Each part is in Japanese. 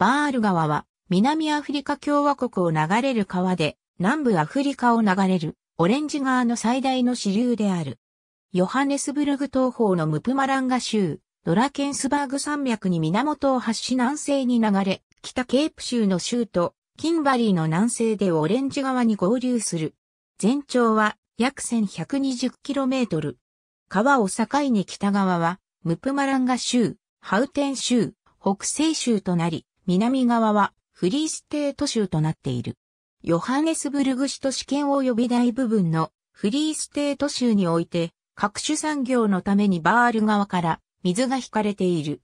バール川は南アフリカ共和国を流れる川で南部アフリカを流れるオレンジ川の最大の支流である。ヨハネスブルグ東方のムプマランガ州、ドラケンスバーグ山脈に源を発し南西に流れ、北ケープ州の州都、キンバリーの南西でオレンジ川に合流する。全長は約 1120km。川を境に北側は、ムプマランガ州、ハウテン州、北西州となり、南側はフリーステート州となっている。ヨハネスブルグ市と試験及び大部分のフリーステート州において各種産業のためにバール川から水が引かれている。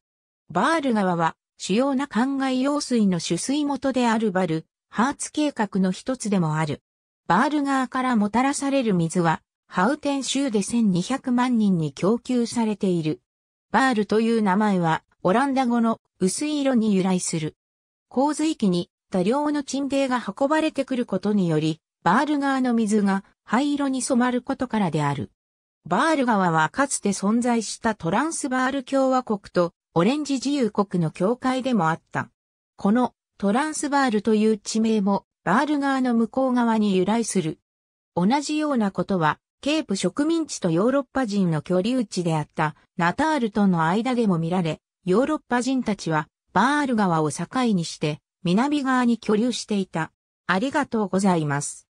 バール川は主要な灌漑用水の取水元であるバル、ハーツ計画の一つでもある。バール川からもたらされる水は、ハウテン州で1200万人に供給されている。バールという名前は、オランダ語の薄い色に由来する。洪水期に多量の沈泥が運ばれてくることにより、バール川の水が灰色に染まることからである。バール川はかつて存在したトランスバール共和国とオレンジ自由国の境界でもあった。このトランスバールという地名もバール川の向こう側に由来する。同じようなことはケープ植民地とヨーロッパ人の居留地であったナタールとの間でも見られ、ヨーロッパ人たちは、バール川を境にして、南側に居留していた。ありがとうございます。